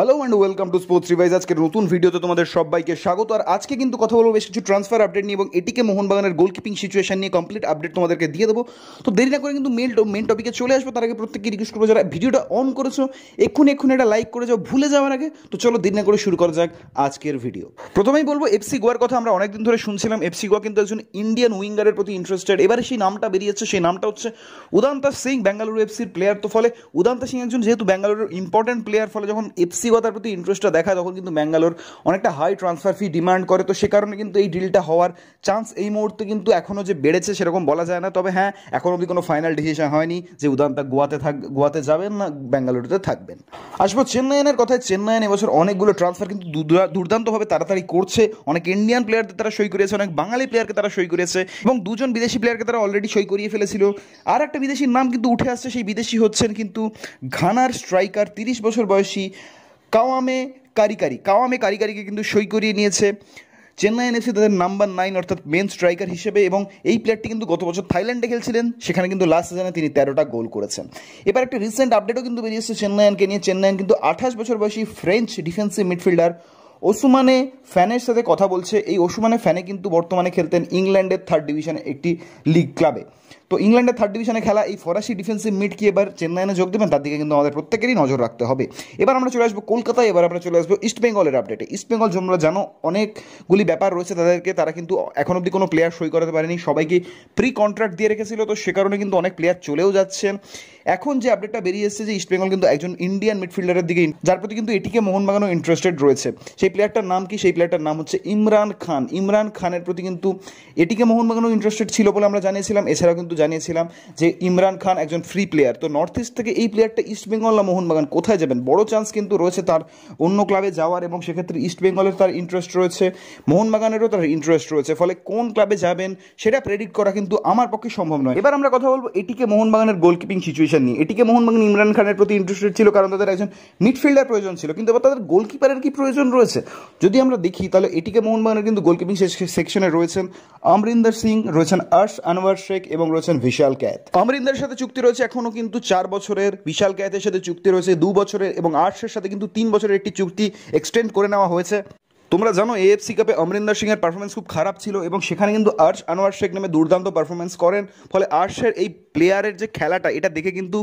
hello and welcome to sports revise আজকের নতুন ভিডিওতে তোমাদের সবাইকে স্বাগত আর আজকে কিন্তু কথা বলবো বেশ কিছু ট্রান্সফার আপডেট নিয়ে এবং এটিকে মোহনবাগানের গোলকিপিং সিচুয়েশন নিয়ে কমপ্লিট আপডেট তোমাদেরকে দিয়ে দেবো তো দেরি না করে কিন্তু মেল মেন টপিকে চলে আসবো তার আগে প্রত্যেককে রিকোয়েস্ট করবো যারা ভিডিওটা অন করেছো এক্ষুনি এক্ষুনি এটা লাইক করে যাও ভুলে যাওয়ার আগে তো চলো দেরি না করে শুরু করা যাক আজকের ভিডিও প্রথমেই বলবো এফসি গোয়ার কথা আমরা অনেকদিন ধরে শুনছিলাম এফসি গোয়া কিন্তু একজন ইন্ডিয়ান উইঙ্গারের প্রতি ইন্টারেস্টেড এবারে সেই নামটা বেরিয়েছে সেই নামটা হচ্ছে উদান্তা সিং ব্যাঙ্গালুরু এফসির প্লেয়ার তো ফলে উদান্তা সিং একজন যেহেতু ব্যাঙ্গালুরুর ইম্পর্টেন্ট প্লেয়ার ফলে যখন এফসি মেসিগতার প্রতি ইন্টারেস্টটা দেখা তখন কিন্তু ব্যাঙ্গালোর অনেকটা হাই ট্রান্সফার ফি ডিমান্ড করে তো সে কারণে কিন্তু এই ডিলটা হওয়ার চান্স এই মুহূর্তে কিন্তু এখনও যে বেড়েছে সেরকম বলা যায় না তবে হ্যাঁ এখন অবধি কোনো ফাইনাল ডিসিশন হয়নি যে উদান্তা গোয়াতে থাক গোয়াতে যাবেন না ব্যাঙ্গালোরুতে থাকবেন আসবো চেন্নাইয়ের কথায় চেন্নাইয়ের এবছর অনেকগুলো ট্রান্সফার কিন্তু দুর্দান্তভাবে তাড়াতাড়ি করছে অনেক ইন্ডিয়ান প্লেয়ারদের তারা সই করেছে অনেক বাঙালি প্লেয়ারকে তারা সই করেছে এবং দুজন বিদেশি প্লেয়ারকে তারা অলরেডি সই করিয়ে ফেলেছিল আর একটা বিদেশির নাম কিন্তু উঠে আসছে সেই বিদেশি হচ্ছেন কিন্তু ঘানার স্ট্রাইকার তিরিশ বছর বয়সী কাওয়ামে কারিকারি কাওয়ামে কারিকারিকে কিন্তু সই করিয়ে নিয়েছে চেন্নাই এনএফসি তাদের নাম্বার নাইন অর্থাৎ মেন স্ট্রাইকার হিসেবে এবং এই প্লেয়ারটি কিন্তু গত বছর থাইল্যান্ডে খেলছিলেন সেখানে কিন্তু লাস্ট সিজনে তিনি তেরোটা গোল করেছেন এবার একটা রিসেন্ট আপডেটও কিন্তু বেরিয়েছে চেন্নাইয়ানকে নিয়ে চেন্নাইয়ান কিন্তু আঠাশ বছর বয়সী ফ্রেঞ্চ ডিফেন্সিভ মিডফিল্ডার ওসুমানে ফ্যানের সাথে কথা বলছে এই ওসুমানে ফ্যানে কিন্তু বর্তমানে খেলতেন ইংল্যান্ডের থার্ড ডিভিশনে একটি লিগ ক্লাবে তো ইংল্যান্ডের থার্ড ডিভিশনে খেলা এই ফরাসি ডিফেন্সিভ মিট কি এবার চেন্নাইনে যোগ দেবেন তার দিকে কিন্তু আমাদের প্রত্যেকেরই নজর রাখতে হবে এবার আমরা চলে আসবো কলকাতায় এবার আমরা চলে আসবো ইস্টবেঙ্গলের আপডেটে ইস্টবেঙ্গল তোমরা জানো অনেকগুলি ব্যাপার রয়েছে তাদেরকে তারা কিন্তু এখন অবধি কোনো প্লেয়ার সই করাতে পারেনি সবাইকে প্রি কন্ট্রাক্ট দিয়ে রেখেছিল তো সে কারণে কিন্তু অনেক প্লেয়ার চলেও যাচ্ছেন এখন যে আপডেটটা বেরিয়ে এসেছে যে ইস্টবেঙ্গল কিন্তু একজন ইন্ডিয়ান মিডফিল্ডারের দিকে যার প্রতি কিন্তু এটিকে মোহনবাগানও ইন্টারেস্টেড রয়েছে সেই সেই প্লেয়ারটার নাম কি সেই প্লেয়ারটার নাম হচ্ছে ইমরান খান ইমরান খানের প্রতি কিন্তু এটিকে মোহনবাগানও ইন্টারেস্টেড ছিল বলে আমরা জানিয়েছিলাম এছাড়াও কিন্তু জানিয়েছিলাম যে ইমরান খান একজন ফ্রি প্লেয়ার তো নর্থ ইস্ট থেকে এই প্লেয়ারটা ইস্টবেঙ্গল না মোহনবাগান কোথায় যাবেন বড় চান্স কিন্তু রয়েছে তার অন্য ক্লাবে যাওয়ার এবং সেক্ষেত্রে বেঙ্গলের তার ইন্টারেস্ট রয়েছে মোহনবাগানেরও তার ইন্টারেস্ট রয়েছে ফলে কোন ক্লাবে যাবেন সেটা প্রেডিক্ট করা কিন্তু আমার পক্ষে সম্ভব নয় এবার আমরা কথা বলবো এটিকে মোহনবাগানের গোলকিপিং সিচুয়েশন নিয়ে এটিকে মোহনবাগান ইমরান খানের প্রতি ইন্টারেস্টেড ছিল কারণ তাদের একজন মিডফিল্ডার প্রয়োজন ছিল কিন্তু তাদের গোলকিপারের কি প্রয়োজন রয়েছে রয়েছে যদি আমরা দেখি তাহলে এটিকে মোহনবাগানের কিন্তু গোলকিপিং সেকশনে রয়েছেন অমরিন্দর সিং রয়েছেন আর্শ আনোয়ার শেখ এবং রয়েছেন বিশাল ক্যাত অমরিন্দর সাথে চুক্তি রয়েছে এখনও কিন্তু চার বছরের বিশাল ক্যাতের সাথে চুক্তি রয়েছে দু বছরের এবং আর্শের সাথে কিন্তু তিন বছরের একটি চুক্তি এক্সটেন্ড করে নেওয়া হয়েছে তোমরা জানো এএফসি কাপে অমরিন্দর সিং এর পারফরমেন্স খুব খারাপ ছিল এবং সেখানে কিন্তু আর্শ আনোয়ার শেখ নামে দুর্দান্ত পারফরমেন্স করেন ফলে আর্শের এই প্লেয়ারের যে খেলাটা এটা দেখে কিন্তু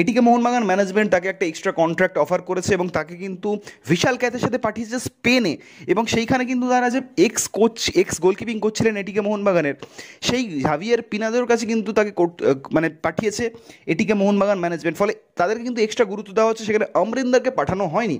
এটিকে মোহনবাগান ম্যানেজমেন্ট তাকে একটা এক্সট্রা কন্ট্রাক্ট অফার করেছে এবং তাকে কিন্তু ভিশাল ক্যাথের সাথে পাঠিয়েছে স্পেনে এবং সেইখানে কিন্তু তারা যে এক্স কোচ এক্স গোলকিপিং করছিলেন এটিকে মোহনবাগানের সেই জাভিয়ার পিনাদের কাছে কিন্তু তাকে মানে পাঠিয়েছে এটিকে মোহনবাগান ম্যানেজমেন্ট ফলে তাদেরকে কিন্তু এক্সট্রা গুরুত্ব দেওয়া হচ্ছে সেখানে অমরিন্দারকে পাঠানো হয়নি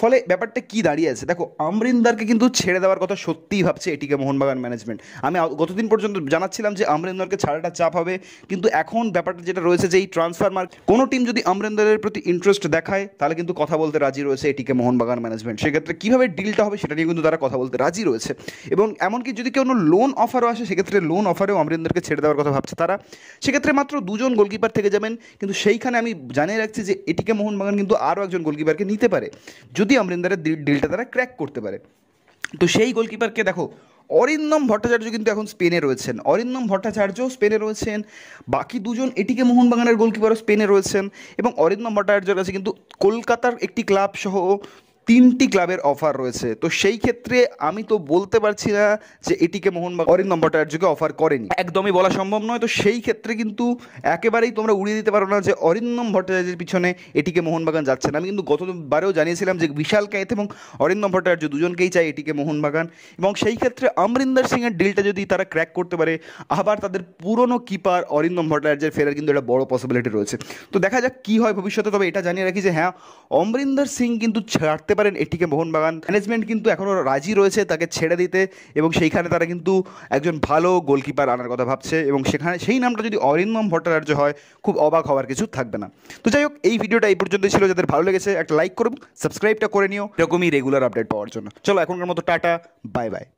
ফলে ব্যাপারটা কি দাঁড়িয়ে আছে দেখো অমরিন্দারকে কিন্তু ছেড়ে দেওয়ার কথা সত্যিই ভাবছে এটিকে মোহনবাগান ম্যানেজমেন্ট আমি গতদিন পর্যন্ত জানাচ্ছিলাম যে অমরিন্দরকে ছাড়াটা চাপ হবে কিন্তু এখন ব্যাপারটা যেটা রয়েছে যে এই ট্রান্সফার মার্ক কোনো টিম যদি অমরিন্দরের প্রতি ইন্টারেস্ট দেখায় তাহলে কিন্তু কথা বলতে রাজি রয়েছে এটিকে মোহনবাগান ম্যানেজমেন্ট সেক্ষেত্রে কীভাবে ডিলটা হবে সেটা নিয়ে কিন্তু তারা কথা বলতে রাজি রয়েছে এবং এমনকি যদি কোনো লোন অফারও আসে সেক্ষেত্রে লোন অফারেও অমরিন্দরকে ছেড়ে দেওয়ার কথা ভাবছে তারা সেক্ষেত্রে মাত্র দুজন গোলকিপার থেকে যাবেন কিন্তু সেইখানে আমি জানিয়ে যাচ্ছে যে এটিকে মোহনবাগান কিন্তু আরও একজন গোলকিপারকে নিতে পারে যদি অমরিন্দারের ডিলটা তারা ক্র্যাক করতে পারে তো সেই গোলকিপারকে দেখো অরিন্দম ভট্টাচার্য কিন্তু এখন স্পেনে রয়েছেন অরিন্দম ভট্টাচার্য স্পেনে রয়েছেন বাকি দুজন এটিকে মোহনবাগানের গোলকিপারও স্পেনে রয়েছেন এবং অরিন্দম ভট্টাচার্যের কাছে কিন্তু কলকাতার একটি ক্লাব সহ তিনটি ক্লাবের অফার রয়েছে তো সেই ক্ষেত্রে আমি তো বলতে পারছি না যে এটিকে মোহনবাগ অরিন্দম ভট্টাচার্যকে অফার করেনি একদমই বলা সম্ভব নয় তো সেই ক্ষেত্রে কিন্তু একেবারেই তোমরা উড়িয়ে দিতে পারো না যে অরিন্দম ভট্টাচার্যের পিছনে এটিকে মোহনবাগান যাচ্ছে না আমি কিন্তু গতবারেও জানিয়েছিলাম যে বিশাল কায়েত এবং অরিন্দম ভট্টাচার্য দুজনকেই চাই এটিকে মোহনবাগান এবং সেই ক্ষেত্রে অমরিন্দর সিংয়ের ডিলটা যদি তারা ক্র্যাক করতে পারে আবার তাদের পুরনো কিপার অরিন্দম ভট্টাচার্যের ফেরার কিন্তু একটা বড় পসিবিলিটি রয়েছে তো দেখা যাক কী হয় ভবিষ্যতে তবে এটা জানিয়ে রাখি যে হ্যাঁ অমরিন্দর সিং কিন্তু ছাড়তে রাখতে পারেন এটিকে মোহনবাগান ম্যানেজমেন্ট কিন্তু এখনও রাজি রয়েছে তাকে ছেড়ে দিতে এবং সেইখানে তারা কিন্তু একজন ভালো গোলকিপার আনার কথা ভাবছে এবং সেখানে সেই নামটা যদি অরিন্দম ভট্টাচার্য হয় খুব অবাক হওয়ার কিছু থাকবে না তো যাই হোক এই ভিডিওটা এই পর্যন্ত ছিল যাদের ভালো লেগেছে একটা লাইক করুন সাবস্ক্রাইবটা করে নিও এরকমই রেগুলার আপডেট পাওয়ার জন্য চলো এখনকার মতো টাটা বাই বাই